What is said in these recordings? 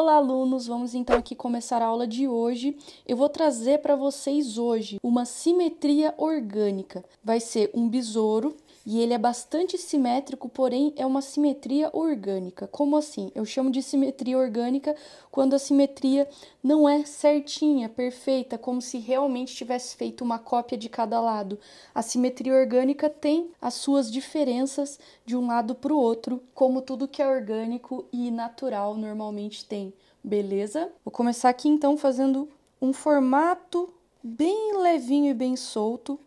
Olá, alunos! Vamos então aqui começar a aula de hoje. Eu vou trazer para vocês hoje uma simetria orgânica. Vai ser um besouro e ele é bastante simétrico, porém é uma simetria orgânica. Como assim? Eu chamo de simetria orgânica quando a simetria não é certinha, perfeita, como se realmente tivesse feito uma cópia de cada lado. A simetria orgânica tem as suas diferenças de um lado para o outro, como tudo que é orgânico e natural normalmente tem. Beleza? Vou começar aqui então fazendo um formato bem levinho e bem solto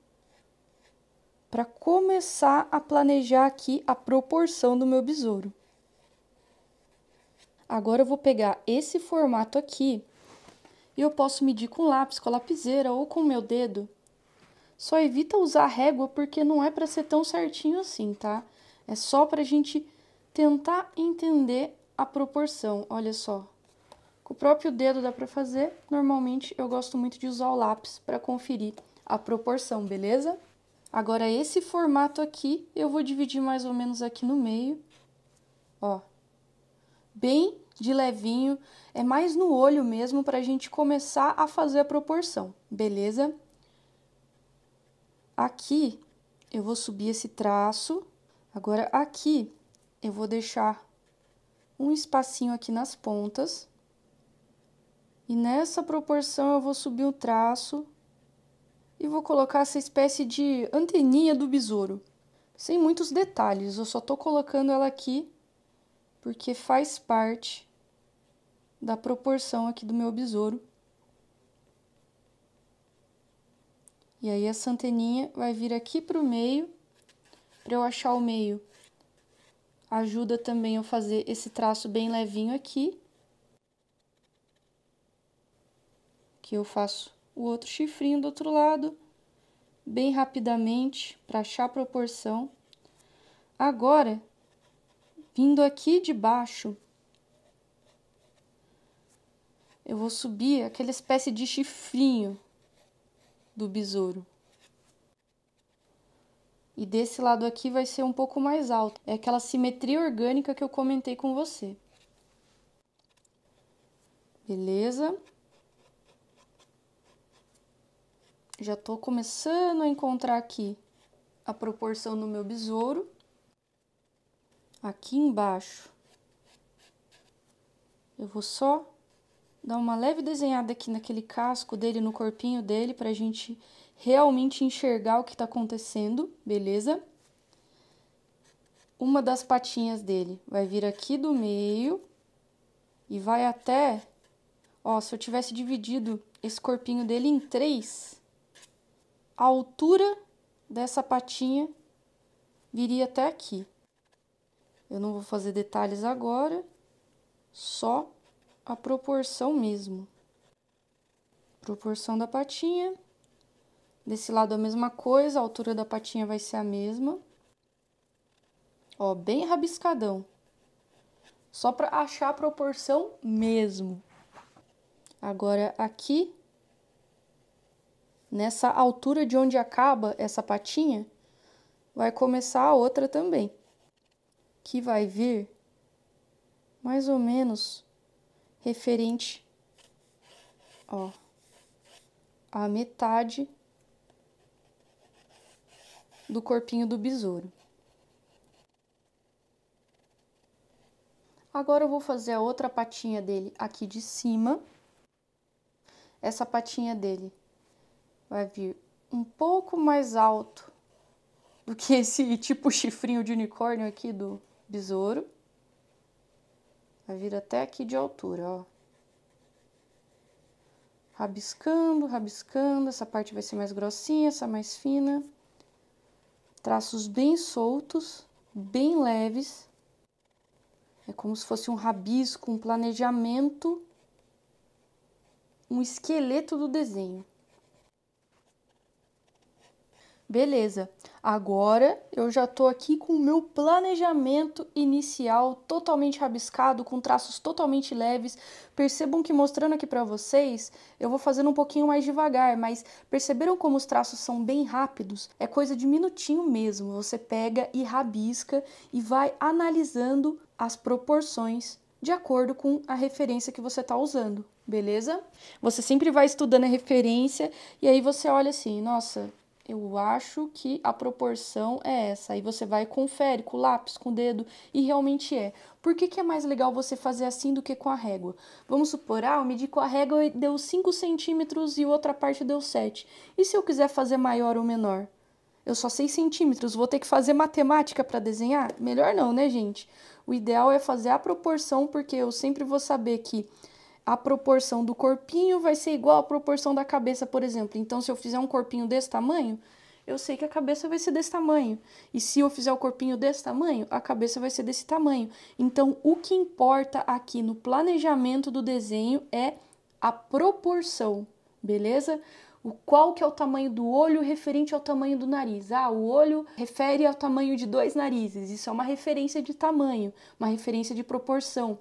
para começar a planejar aqui a proporção do meu besouro. Agora eu vou pegar esse formato aqui e eu posso medir com lápis, com a lapiseira ou com o meu dedo. Só evita usar régua porque não é para ser tão certinho assim, tá? É só para a gente tentar entender a proporção, olha só. Com o próprio dedo dá para fazer, normalmente eu gosto muito de usar o lápis para conferir a proporção, beleza? Agora, esse formato aqui, eu vou dividir mais ou menos aqui no meio, ó. Bem de levinho, é mais no olho mesmo para a gente começar a fazer a proporção, beleza? Aqui, eu vou subir esse traço. Agora, aqui, eu vou deixar um espacinho aqui nas pontas. E nessa proporção, eu vou subir o traço e vou colocar essa espécie de anteninha do besouro. Sem muitos detalhes, eu só estou colocando ela aqui porque faz parte da proporção aqui do meu besouro. E aí essa anteninha vai vir aqui para o meio, para eu achar o meio. Ajuda também eu fazer esse traço bem levinho aqui. Que eu faço o outro chifrinho do outro lado, bem rapidamente, para achar a proporção. Agora, vindo aqui de baixo, eu vou subir aquela espécie de chifrinho do besouro. E desse lado aqui vai ser um pouco mais alto. É aquela simetria orgânica que eu comentei com você. Beleza? Já tô começando a encontrar aqui a proporção do meu besouro. Aqui embaixo. Eu vou só dar uma leve desenhada aqui naquele casco dele, no corpinho dele, pra gente realmente enxergar o que tá acontecendo, beleza? Uma das patinhas dele vai vir aqui do meio e vai até... Ó, se eu tivesse dividido esse corpinho dele em três, a altura dessa patinha viria até aqui. Eu não vou fazer detalhes agora, só a proporção mesmo. Proporção da patinha. Desse lado a mesma coisa, a altura da patinha vai ser a mesma. Ó, bem rabiscadão. Só para achar a proporção mesmo. Agora aqui Nessa altura de onde acaba essa patinha, vai começar a outra também, que vai vir mais ou menos referente ó, à metade do corpinho do besouro. Agora eu vou fazer a outra patinha dele aqui de cima. Essa patinha dele vai vir um pouco mais alto do que esse tipo chifrinho de unicórnio aqui do besouro. Vai vir até aqui de altura, ó. Rabiscando, rabiscando, essa parte vai ser mais grossinha, essa mais fina. Traços bem soltos, bem leves. É como se fosse um rabisco, um planejamento, um esqueleto do desenho. Beleza, agora eu já estou aqui com o meu planejamento inicial totalmente rabiscado, com traços totalmente leves. Percebam que mostrando aqui para vocês, eu vou fazendo um pouquinho mais devagar, mas perceberam como os traços são bem rápidos? É coisa de minutinho mesmo, você pega e rabisca e vai analisando as proporções de acordo com a referência que você está usando, beleza? Você sempre vai estudando a referência e aí você olha assim, nossa, eu acho que a proporção é essa. Aí você vai confere com o lápis, com o dedo, e realmente é. Por que, que é mais legal você fazer assim do que com a régua? Vamos supor, ah, eu medi com a régua e deu 5 centímetros e outra parte deu 7. E se eu quiser fazer maior ou menor? Eu só sei centímetros, vou ter que fazer matemática para desenhar? Melhor não, né, gente? O ideal é fazer a proporção, porque eu sempre vou saber que a proporção do corpinho vai ser igual à proporção da cabeça, por exemplo. Então, se eu fizer um corpinho desse tamanho, eu sei que a cabeça vai ser desse tamanho. E se eu fizer o corpinho desse tamanho, a cabeça vai ser desse tamanho. Então, o que importa aqui no planejamento do desenho é a proporção, beleza? O qual que é o tamanho do olho referente ao tamanho do nariz? Ah, o olho refere ao tamanho de dois narizes. Isso é uma referência de tamanho, uma referência de proporção.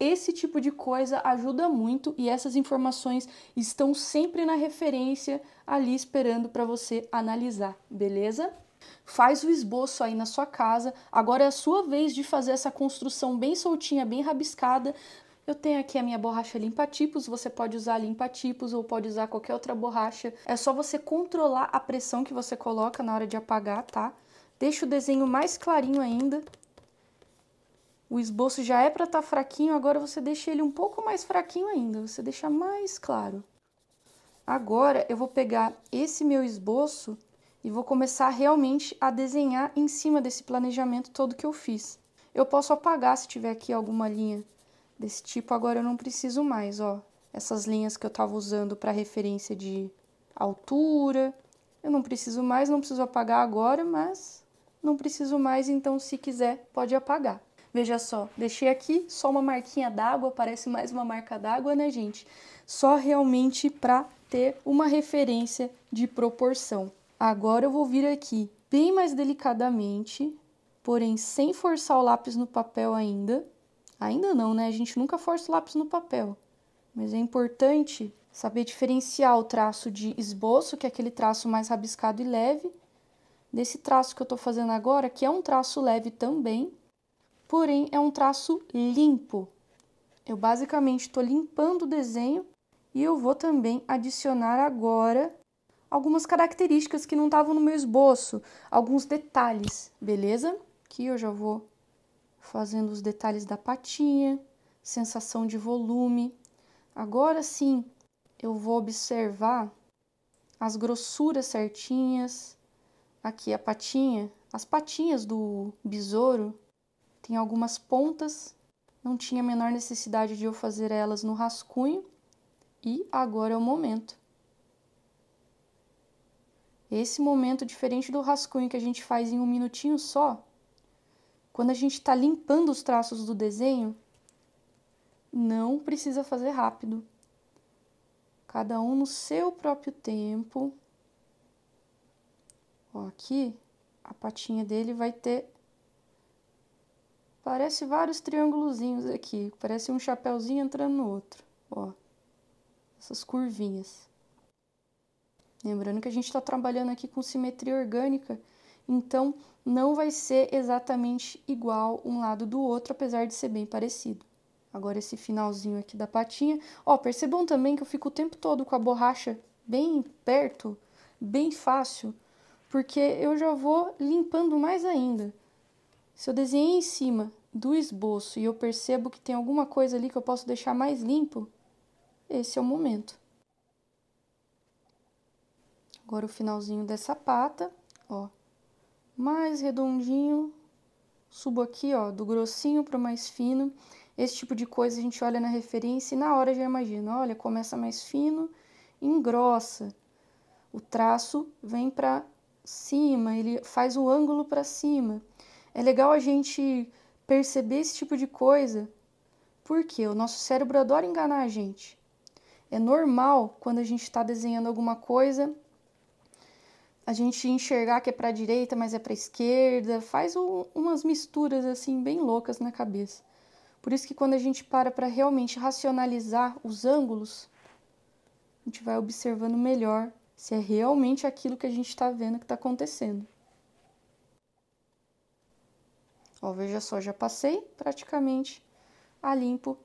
Esse tipo de coisa ajuda muito e essas informações estão sempre na referência ali esperando para você analisar, beleza? Faz o esboço aí na sua casa. Agora é a sua vez de fazer essa construção bem soltinha, bem rabiscada. Eu tenho aqui a minha borracha limpa-tipos, você pode usar limpa-tipos ou pode usar qualquer outra borracha. É só você controlar a pressão que você coloca na hora de apagar, tá? Deixa o desenho mais clarinho ainda o esboço já é para estar tá fraquinho, agora você deixa ele um pouco mais fraquinho ainda, você deixa mais claro. Agora eu vou pegar esse meu esboço e vou começar realmente a desenhar em cima desse planejamento todo que eu fiz. Eu posso apagar se tiver aqui alguma linha desse tipo, agora eu não preciso mais, ó. Essas linhas que eu estava usando para referência de altura, eu não preciso mais, não preciso apagar agora, mas não preciso mais, então se quiser pode apagar. Veja só, deixei aqui só uma marquinha d'água, parece mais uma marca d'água, né, gente? Só realmente para ter uma referência de proporção. Agora eu vou vir aqui bem mais delicadamente, porém sem forçar o lápis no papel ainda. Ainda não, né? A gente nunca força o lápis no papel. Mas é importante saber diferenciar o traço de esboço, que é aquele traço mais rabiscado e leve, desse traço que eu estou fazendo agora, que é um traço leve também, porém é um traço limpo. Eu basicamente estou limpando o desenho e eu vou também adicionar agora algumas características que não estavam no meu esboço, alguns detalhes, beleza? Aqui eu já vou fazendo os detalhes da patinha, sensação de volume. Agora sim, eu vou observar as grossuras certinhas. Aqui a patinha, as patinhas do besouro, tem algumas pontas, não tinha a menor necessidade de eu fazer elas no rascunho e agora é o momento. Esse momento, diferente do rascunho que a gente faz em um minutinho só, quando a gente está limpando os traços do desenho, não precisa fazer rápido. Cada um no seu próprio tempo. Ó, aqui, a patinha dele vai ter Parece vários triângulozinhos aqui. Parece um chapéuzinho entrando no outro. Ó, essas curvinhas. Lembrando que a gente está trabalhando aqui com simetria orgânica, então não vai ser exatamente igual um lado do outro, apesar de ser bem parecido. Agora esse finalzinho aqui da patinha. Ó, percebam também que eu fico o tempo todo com a borracha bem perto, bem fácil, porque eu já vou limpando mais ainda. Se eu desenhei em cima do esboço e eu percebo que tem alguma coisa ali que eu posso deixar mais limpo, esse é o momento. Agora o finalzinho dessa pata, ó, mais redondinho, subo aqui, ó, do grossinho para o mais fino. Esse tipo de coisa a gente olha na referência e na hora já imagina, olha, começa mais fino, engrossa. O traço vem para cima, ele faz o um ângulo para cima. É legal a gente perceber esse tipo de coisa, porque o nosso cérebro adora enganar a gente. É normal quando a gente está desenhando alguma coisa, a gente enxergar que é para a direita, mas é para a esquerda, faz um, umas misturas assim bem loucas na cabeça. Por isso que quando a gente para para realmente racionalizar os ângulos, a gente vai observando melhor se é realmente aquilo que a gente está vendo que está acontecendo. Ó, veja só, já passei praticamente a limpo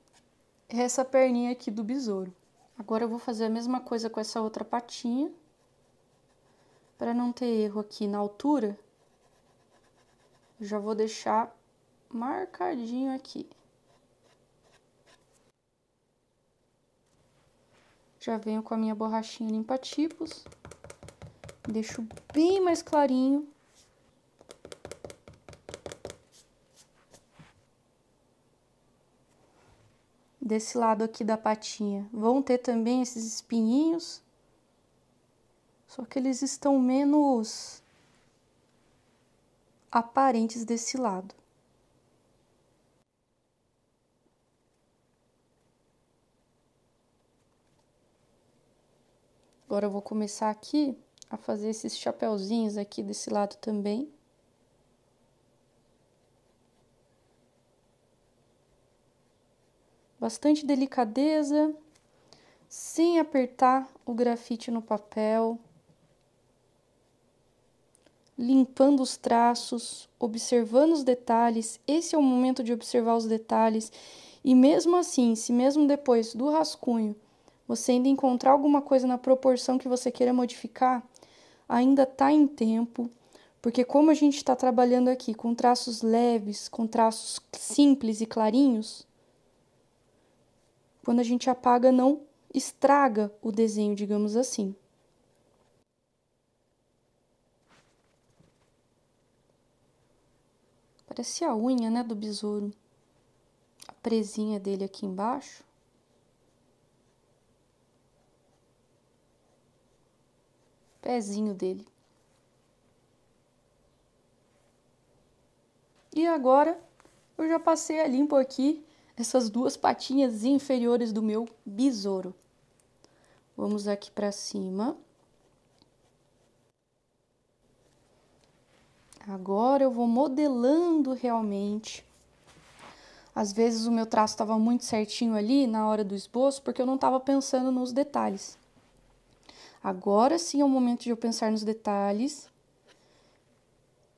essa perninha aqui do besouro. Agora eu vou fazer a mesma coisa com essa outra patinha, para não ter erro aqui na altura. Já vou deixar marcadinho aqui. Já venho com a minha borrachinha limpa tipos, deixo bem mais clarinho desse lado aqui da patinha, vão ter também esses espinhinhos, só que eles estão menos aparentes desse lado. Agora eu vou começar aqui a fazer esses chapéuzinhos aqui desse lado também. bastante delicadeza, sem apertar o grafite no papel, limpando os traços, observando os detalhes. Esse é o momento de observar os detalhes. E mesmo assim, se mesmo depois do rascunho você ainda encontrar alguma coisa na proporção que você queira modificar, ainda está em tempo, porque como a gente está trabalhando aqui com traços leves, com traços simples e clarinhos, quando a gente apaga, não estraga o desenho, digamos assim. Parece a unha, né, do besouro. A presinha dele aqui embaixo. Pezinho dele. E agora eu já passei a limpo aqui nessas duas patinhas inferiores do meu besouro. Vamos aqui para cima. Agora eu vou modelando realmente. Às vezes o meu traço estava muito certinho ali na hora do esboço, porque eu não estava pensando nos detalhes. Agora sim é o momento de eu pensar nos detalhes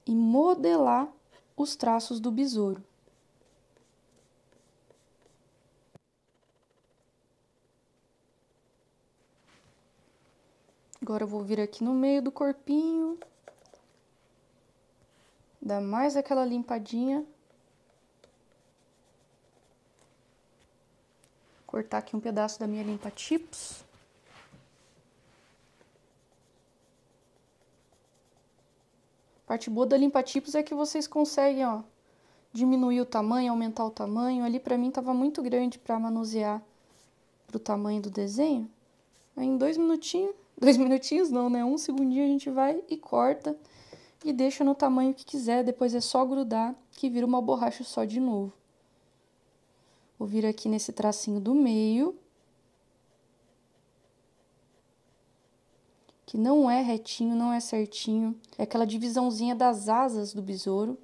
e modelar os traços do besouro. Agora eu vou vir aqui no meio do corpinho. Dá mais aquela limpadinha. Cortar aqui um pedaço da minha limpa chips. Parte boa da limpa chips é que vocês conseguem, ó, diminuir o tamanho, aumentar o tamanho. Ali pra mim tava muito grande pra manusear pro tamanho do desenho. Aí em dois minutinhos Dois minutinhos não, né? Um segundinho a gente vai e corta e deixa no tamanho que quiser. Depois é só grudar que vira uma borracha só de novo. Vou vir aqui nesse tracinho do meio. Que não é retinho, não é certinho. É aquela divisãozinha das asas do besouro.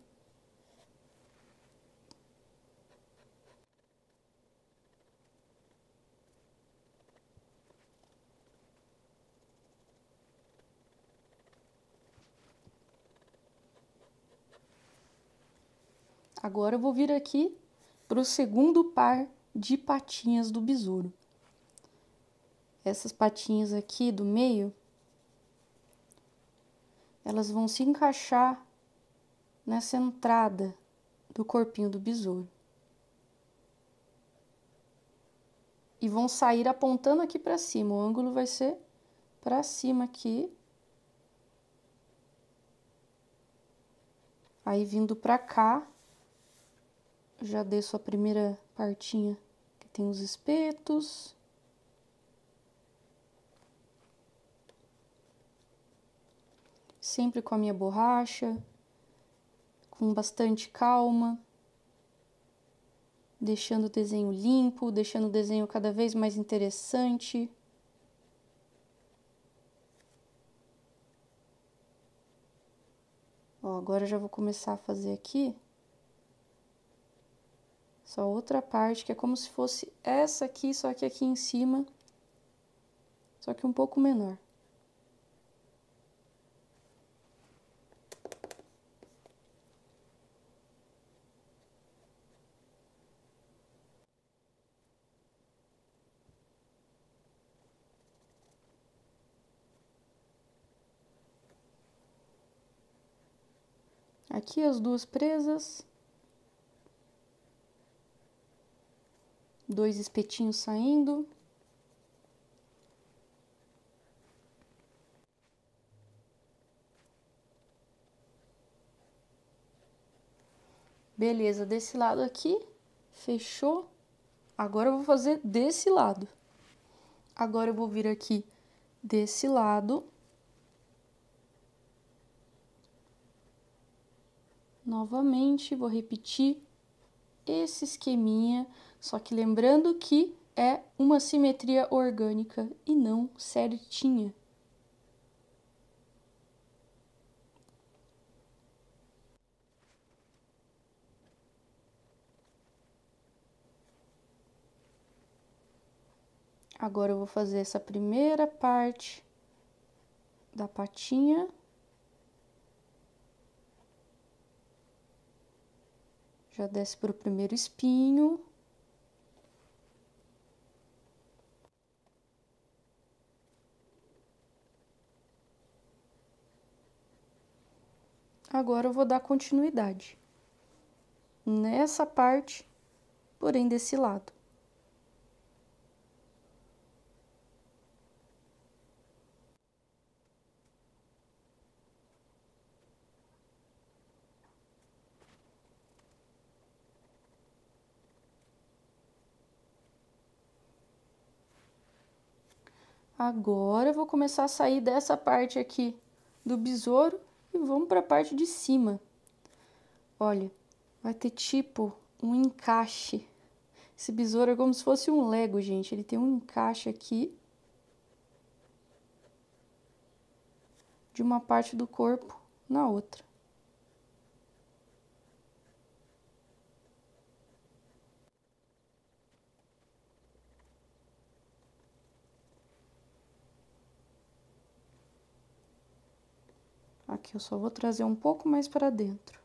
Agora eu vou vir aqui para o segundo par de patinhas do besouro. Essas patinhas aqui do meio, elas vão se encaixar nessa entrada do corpinho do besouro. E vão sair apontando aqui para cima. O ângulo vai ser para cima aqui. Aí vindo para cá, já desço a primeira partinha que tem os espetos. Sempre com a minha borracha, com bastante calma, deixando o desenho limpo, deixando o desenho cada vez mais interessante. Ó, agora já vou começar a fazer aqui essa outra parte, que é como se fosse essa aqui, só que aqui em cima, só que um pouco menor. Aqui as duas presas. dois espetinhos saindo. Beleza, desse lado aqui, fechou. Agora eu vou fazer desse lado. Agora eu vou vir aqui desse lado. Novamente, vou repetir esse esqueminha só que lembrando que é uma simetria orgânica e não certinha. Agora eu vou fazer essa primeira parte da patinha. Já desce para o primeiro espinho. Agora eu vou dar continuidade nessa parte, porém desse lado. Agora eu vou começar a sair dessa parte aqui do besouro e vamos para a parte de cima. Olha, vai ter tipo um encaixe. Esse besouro é como se fosse um lego, gente. Ele tem um encaixe aqui de uma parte do corpo na outra. Aqui eu só vou trazer um pouco mais para dentro.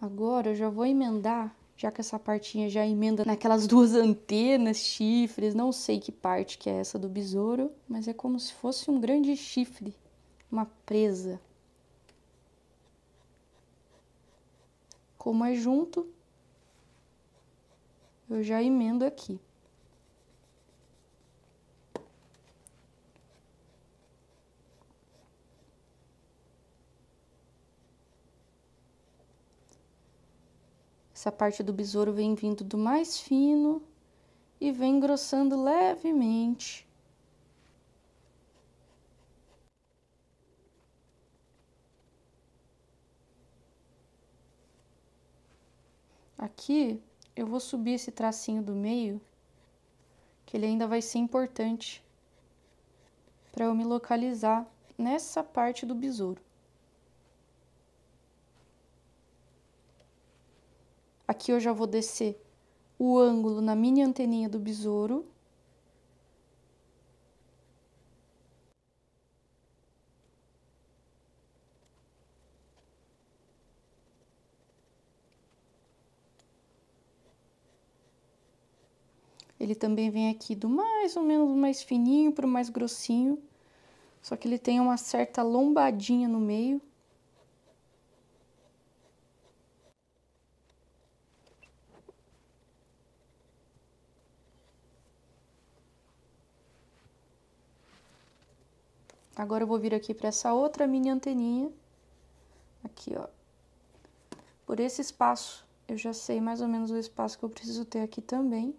Agora eu já vou emendar, já que essa partinha já emenda naquelas duas antenas, chifres, não sei que parte que é essa do besouro, mas é como se fosse um grande chifre uma presa. Como é junto, eu já emendo aqui. Essa parte do besouro vem vindo do mais fino e vem engrossando levemente Aqui eu vou subir esse tracinho do meio, que ele ainda vai ser importante para eu me localizar nessa parte do besouro. Aqui eu já vou descer o ângulo na mini anteninha do besouro Ele também vem aqui do mais ou menos mais fininho para o mais grossinho, só que ele tem uma certa lombadinha no meio. Agora eu vou vir aqui para essa outra mini anteninha, aqui ó. Por esse espaço, eu já sei mais ou menos o espaço que eu preciso ter aqui também.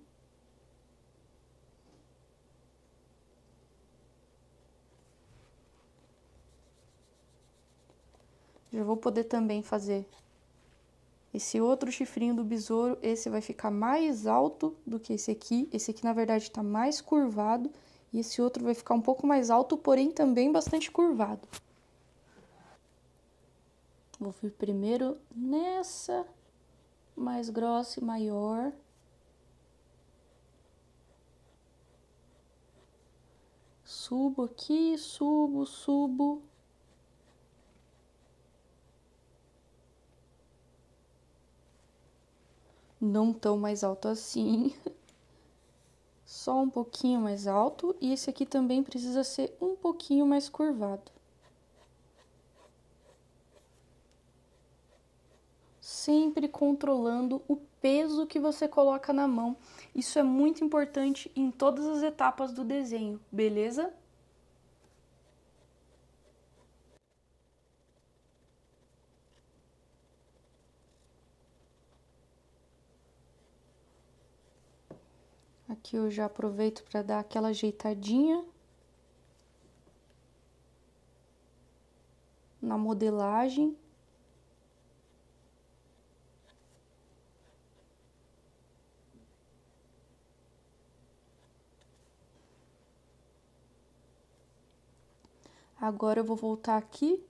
Já vou poder também fazer esse outro chifrinho do besouro, esse vai ficar mais alto do que esse aqui. Esse aqui, na verdade, tá mais curvado. E esse outro vai ficar um pouco mais alto, porém também bastante curvado. Vou vir primeiro nessa mais grossa e maior. Subo aqui, subo, subo. não tão mais alto assim. Só um pouquinho mais alto. E esse aqui também precisa ser um pouquinho mais curvado. Sempre controlando o peso que você coloca na mão. Isso é muito importante em todas as etapas do desenho, beleza? que eu já aproveito para dar aquela ajeitadinha na modelagem. Agora eu vou voltar aqui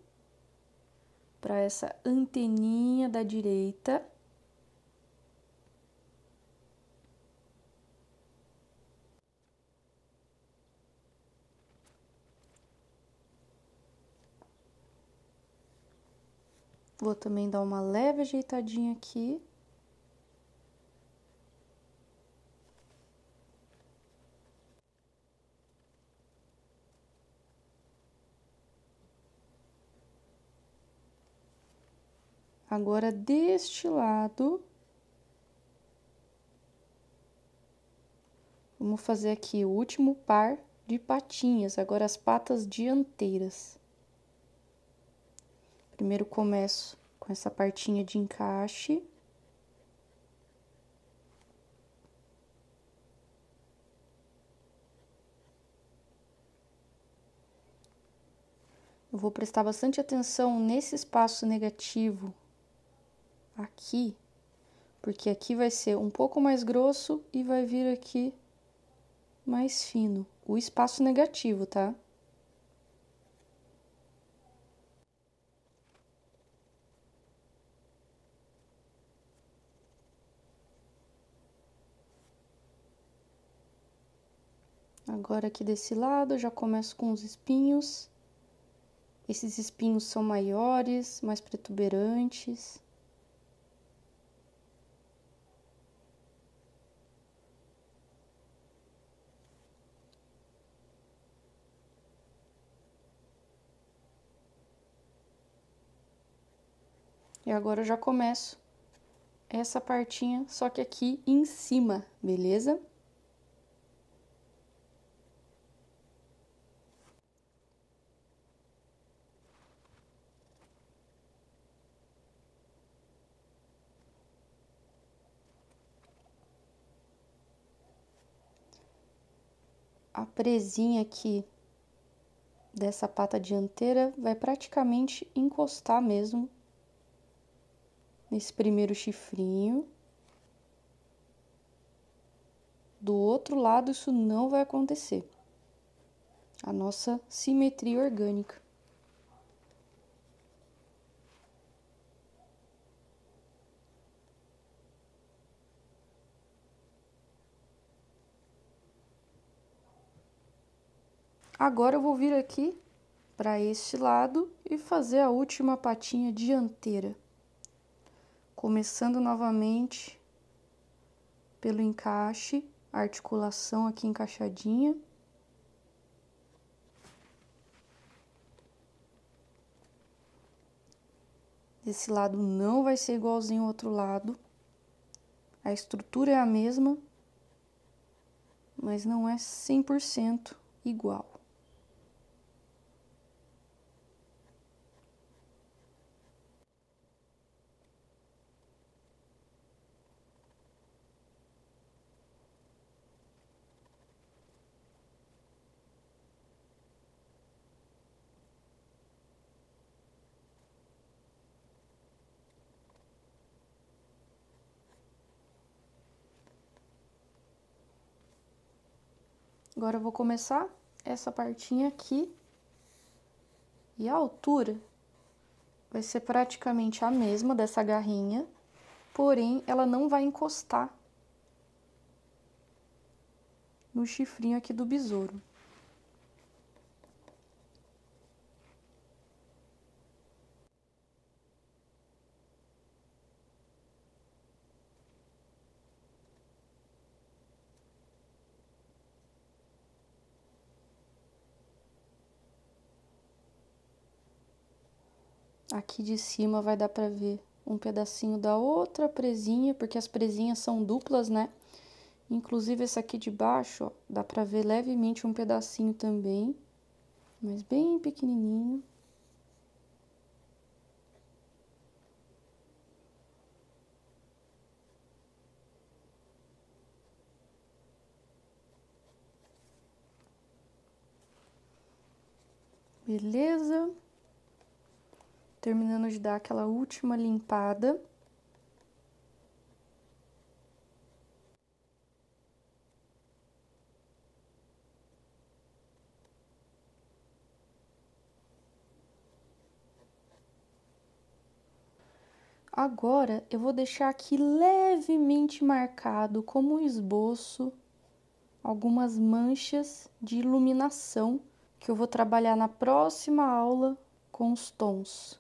para essa anteninha da direita. Vou também dar uma leve ajeitadinha aqui. Agora, deste lado, vamos fazer aqui o último par de patinhas, agora as patas dianteiras. Primeiro começo com essa partinha de encaixe. Eu vou prestar bastante atenção nesse espaço negativo aqui, porque aqui vai ser um pouco mais grosso e vai vir aqui mais fino. O espaço negativo, tá? Tá? Agora aqui desse lado, já começo com os espinhos. Esses espinhos são maiores, mais protuberantes. E agora eu já começo essa partinha, só que aqui em cima, beleza? presinha aqui dessa pata dianteira vai praticamente encostar mesmo nesse primeiro chifrinho. Do outro lado, isso não vai acontecer. A nossa simetria orgânica. Agora eu vou vir aqui para este lado e fazer a última patinha dianteira. Começando novamente pelo encaixe, articulação aqui encaixadinha. Esse lado não vai ser igualzinho ao outro lado. A estrutura é a mesma, mas não é 100% igual. Agora, eu vou começar essa partinha aqui. E a altura vai ser praticamente a mesma dessa garrinha, porém, ela não vai encostar no chifrinho aqui do besouro. Aqui de cima vai dar pra ver um pedacinho da outra presinha, porque as presinhas são duplas, né? Inclusive, essa aqui de baixo, ó, dá pra ver levemente um pedacinho também, mas bem pequenininho. Beleza? terminando de dar aquela última limpada. Agora, eu vou deixar aqui levemente marcado como um esboço algumas manchas de iluminação que eu vou trabalhar na próxima aula com os tons.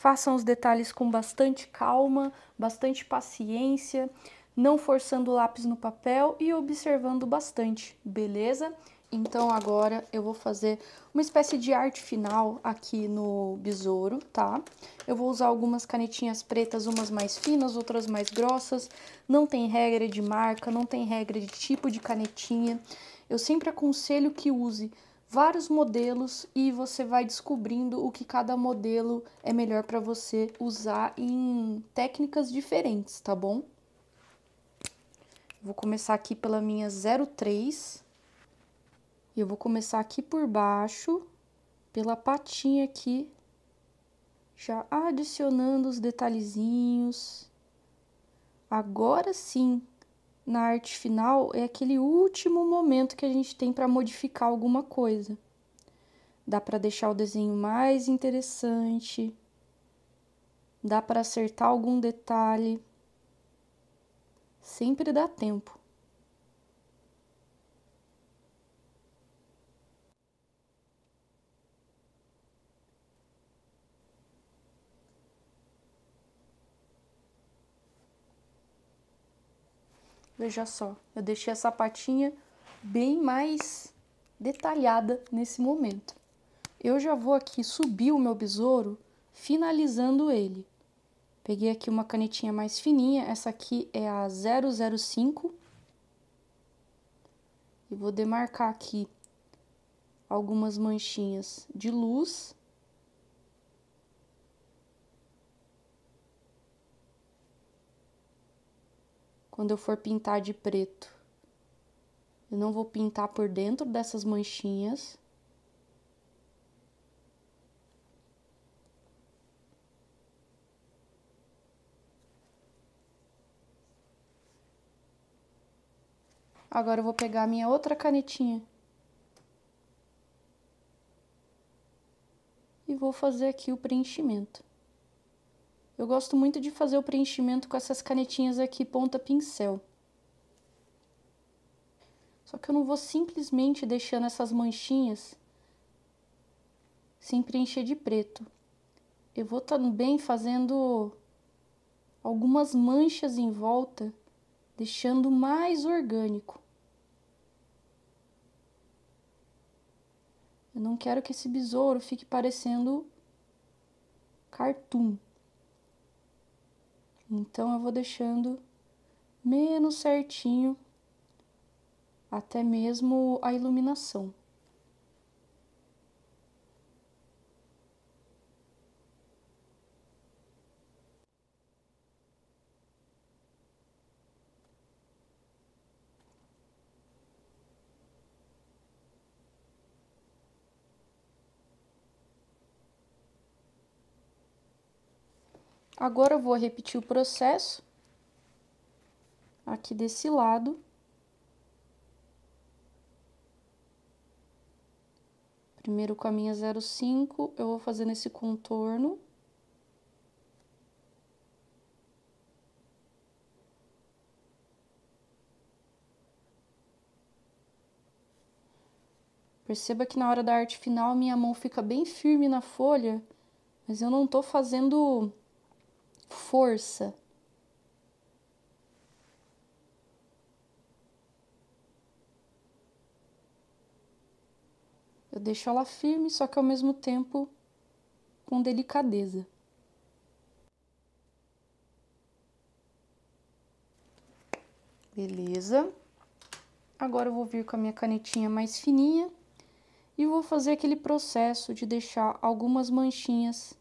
Façam os detalhes com bastante calma, bastante paciência, não forçando o lápis no papel e observando bastante, beleza? Então agora eu vou fazer uma espécie de arte final aqui no besouro, tá? Eu vou usar algumas canetinhas pretas, umas mais finas, outras mais grossas. Não tem regra de marca, não tem regra de tipo de canetinha. Eu sempre aconselho que use vários modelos e você vai descobrindo o que cada modelo é melhor para você usar em técnicas diferentes, tá bom? Vou começar aqui pela minha 03 e eu vou começar aqui por baixo, pela patinha aqui, já adicionando os detalhezinhos. Agora sim, na arte final é aquele último momento que a gente tem para modificar alguma coisa. Dá para deixar o desenho mais interessante, dá para acertar algum detalhe. Sempre dá tempo. Veja só, eu deixei a sapatinha bem mais detalhada nesse momento. Eu já vou aqui subir o meu besouro, finalizando ele. Peguei aqui uma canetinha mais fininha, essa aqui é a 005. E vou demarcar aqui algumas manchinhas de luz quando eu for pintar de preto. Eu não vou pintar por dentro dessas manchinhas. Agora eu vou pegar a minha outra canetinha. E vou fazer aqui o preenchimento. Eu gosto muito de fazer o preenchimento com essas canetinhas aqui, ponta pincel. Só que eu não vou simplesmente deixando essas manchinhas sem preencher de preto. Eu vou também tá fazendo algumas manchas em volta, deixando mais orgânico. Eu não quero que esse besouro fique parecendo cartoon. Então eu vou deixando menos certinho até mesmo a iluminação. Agora eu vou repetir o processo aqui desse lado. Primeiro com a minha 05, eu vou fazendo esse contorno. Perceba que na hora da arte final minha mão fica bem firme na folha, mas eu não tô fazendo força. Eu deixo ela firme, só que ao mesmo tempo com delicadeza. Beleza. Agora eu vou vir com a minha canetinha mais fininha e vou fazer aquele processo de deixar algumas manchinhas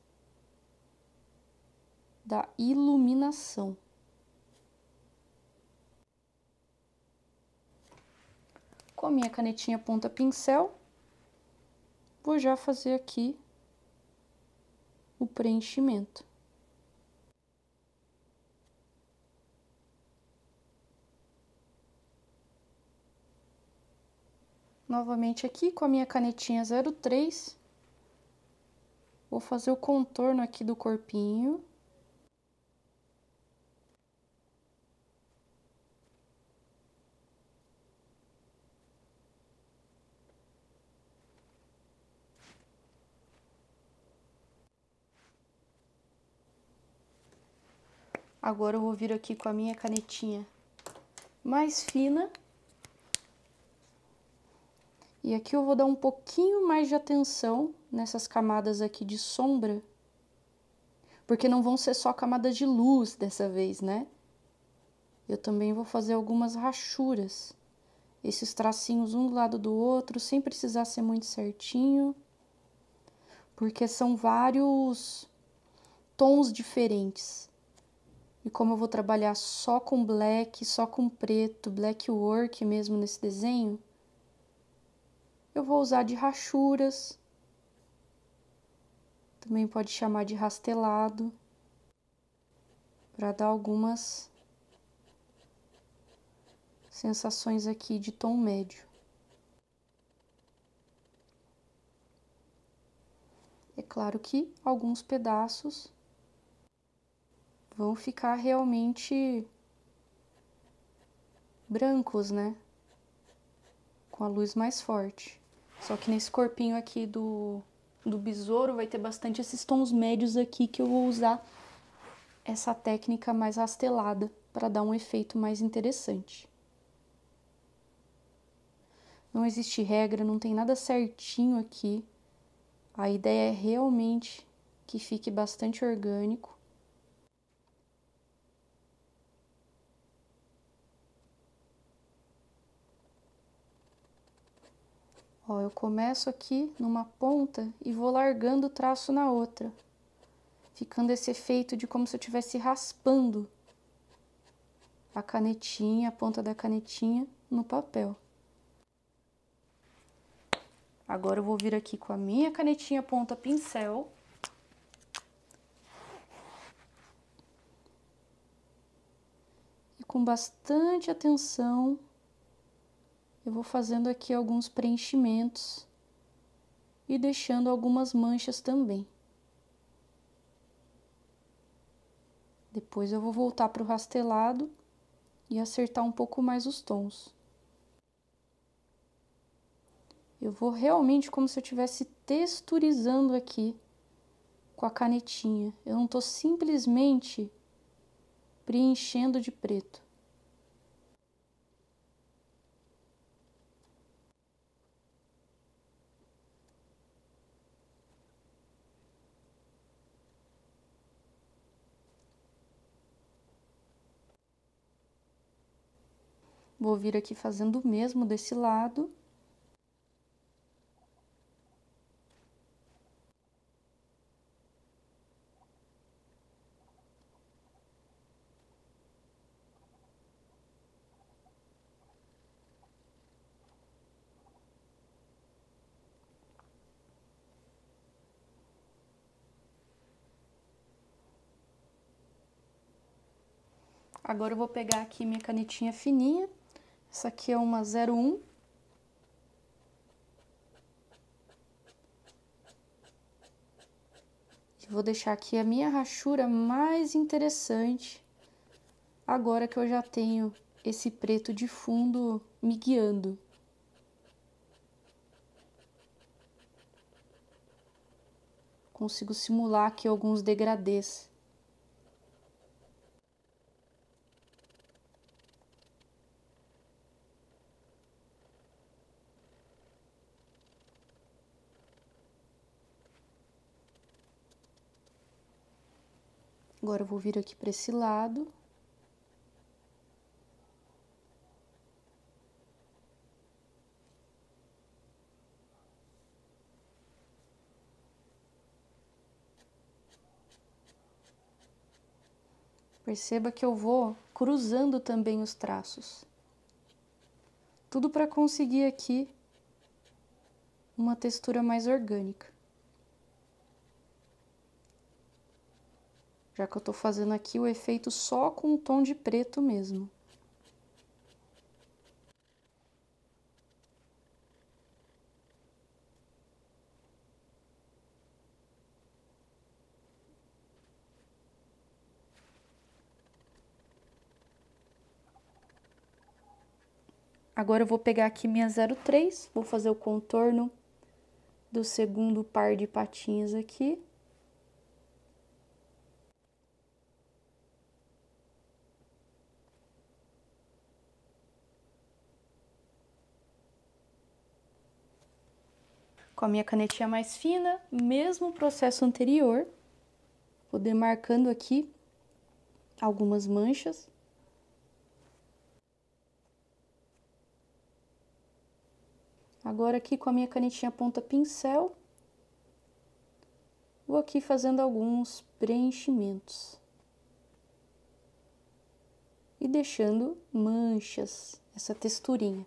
da iluminação. Com a minha canetinha ponta pincel, vou já fazer aqui o preenchimento. Novamente aqui com a minha canetinha 03, vou fazer o contorno aqui do corpinho. Agora eu vou vir aqui com a minha canetinha mais fina. E aqui eu vou dar um pouquinho mais de atenção nessas camadas aqui de sombra, porque não vão ser só camadas de luz dessa vez, né? Eu também vou fazer algumas rachuras, esses tracinhos um do lado do outro, sem precisar ser muito certinho, porque são vários tons diferentes e como eu vou trabalhar só com black, só com preto, black work mesmo nesse desenho, eu vou usar de rachuras, também pode chamar de rastelado, para dar algumas sensações aqui de tom médio. É claro que alguns pedaços vão ficar realmente brancos, né? Com a luz mais forte. Só que nesse corpinho aqui do, do besouro vai ter bastante esses tons médios aqui que eu vou usar essa técnica mais rastelada para dar um efeito mais interessante. Não existe regra, não tem nada certinho aqui. A ideia é realmente que fique bastante orgânico Ó, eu começo aqui numa ponta e vou largando o traço na outra, ficando esse efeito de como se eu estivesse raspando a canetinha, a ponta da canetinha no papel. Agora eu vou vir aqui com a minha canetinha ponta pincel. E com bastante atenção eu vou fazendo aqui alguns preenchimentos e deixando algumas manchas também. Depois eu vou voltar para o rastelado e acertar um pouco mais os tons. Eu vou realmente como se eu estivesse texturizando aqui com a canetinha. Eu não estou simplesmente preenchendo de preto. Vou vir aqui fazendo o mesmo desse lado. Agora eu vou pegar aqui minha canetinha fininha essa aqui é uma 01. Eu vou deixar aqui a minha rachura mais interessante, agora que eu já tenho esse preto de fundo me guiando. Consigo simular aqui alguns degradês. Agora eu vou vir aqui para esse lado. Perceba que eu vou cruzando também os traços. Tudo para conseguir aqui uma textura mais orgânica. já que eu estou fazendo aqui o efeito só com um tom de preto mesmo. Agora eu vou pegar aqui minha 03, vou fazer o contorno do segundo par de patinhas aqui. com a minha canetinha mais fina, mesmo processo anterior, vou demarcando aqui algumas manchas. Agora aqui com a minha canetinha ponta pincel, vou aqui fazendo alguns preenchimentos. E deixando manchas, essa texturinha.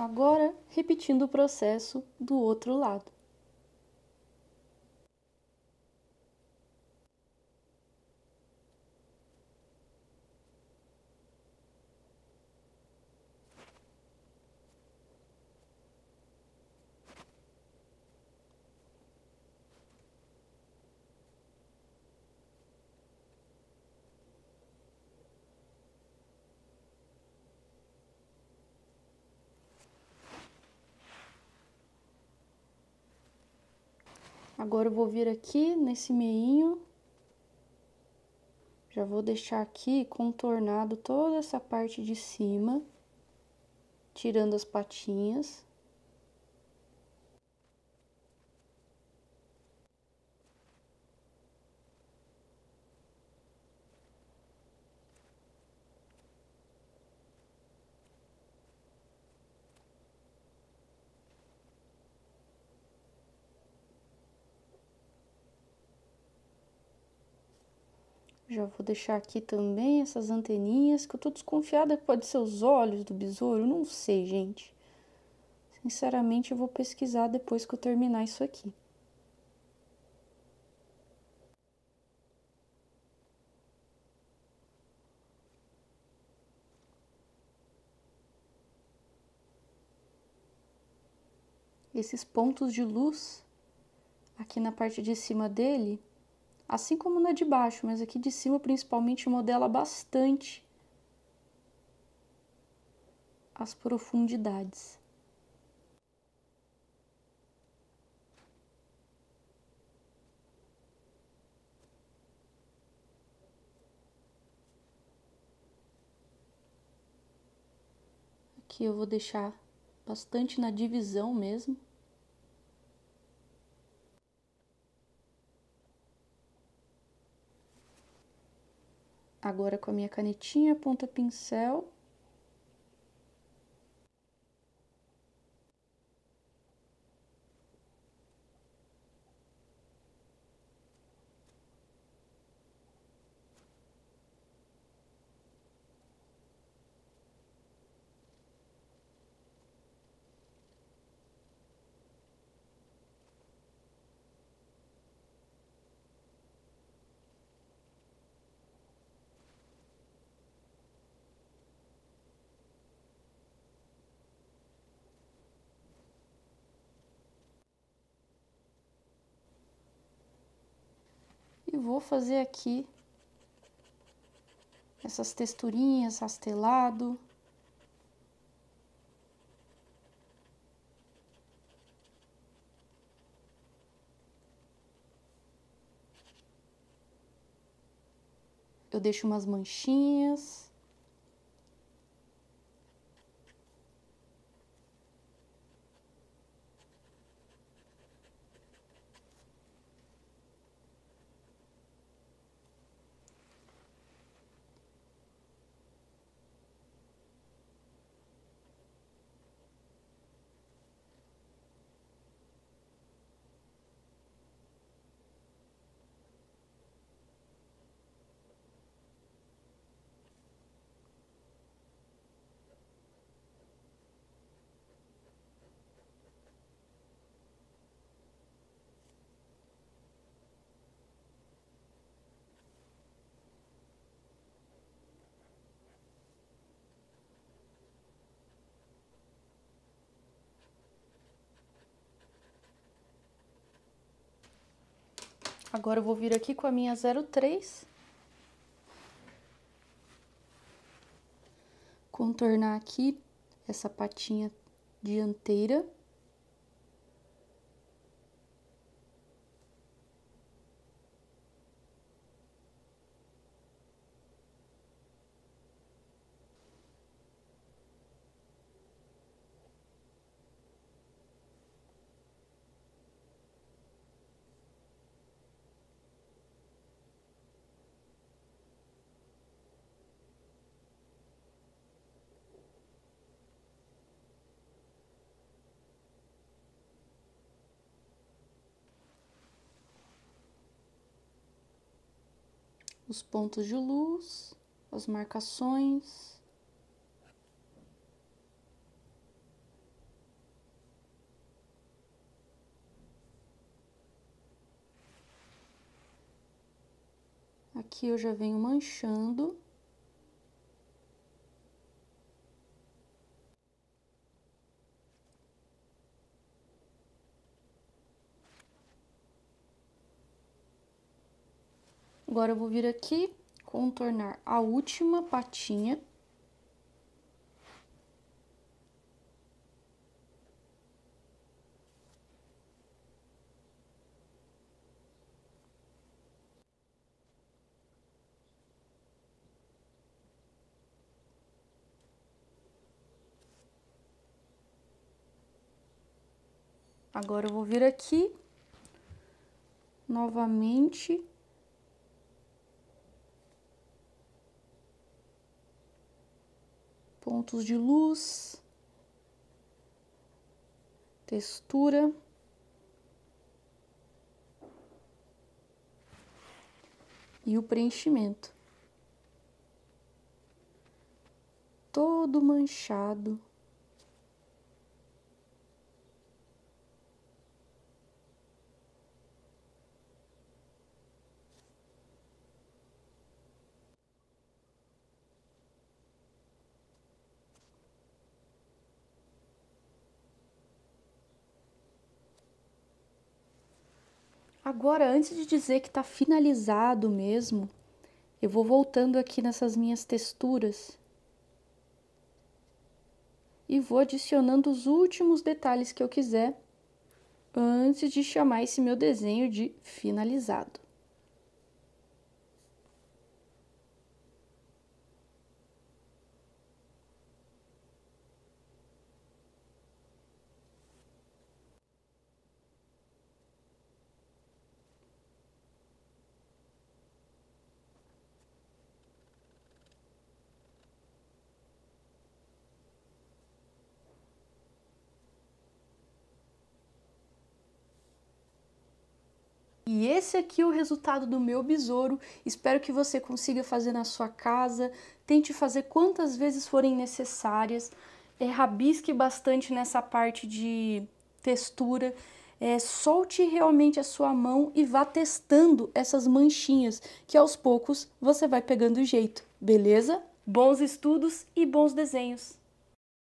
Agora, repetindo o processo do outro lado. Agora eu vou vir aqui nesse meinho. Já vou deixar aqui contornado toda essa parte de cima, tirando as patinhas. Já vou deixar aqui também essas anteninhas, que eu tô desconfiada que pode ser os olhos do besouro, não sei, gente. Sinceramente, eu vou pesquisar depois que eu terminar isso aqui. Esses pontos de luz aqui na parte de cima dele assim como na de baixo, mas aqui de cima principalmente modela bastante as profundidades. Aqui eu vou deixar bastante na divisão mesmo. Agora com a minha canetinha, ponta pincel, E vou fazer aqui essas texturinhas, rastelado. Eu deixo umas manchinhas. Agora eu vou vir aqui com a minha 03. Contornar aqui essa patinha dianteira. os pontos de luz, as marcações. Aqui eu já venho manchando. Agora, eu vou vir aqui, contornar a última patinha. Agora, eu vou vir aqui, novamente, pontos de luz, textura. E o preenchimento. Todo manchado Agora, antes de dizer que está finalizado mesmo, eu vou voltando aqui nessas minhas texturas e vou adicionando os últimos detalhes que eu quiser antes de chamar esse meu desenho de finalizado. E esse aqui é o resultado do meu besouro. Espero que você consiga fazer na sua casa. Tente fazer quantas vezes forem necessárias. É, rabisque bastante nessa parte de textura. É, solte realmente a sua mão e vá testando essas manchinhas, que aos poucos você vai pegando o jeito, beleza? Bons estudos e bons desenhos!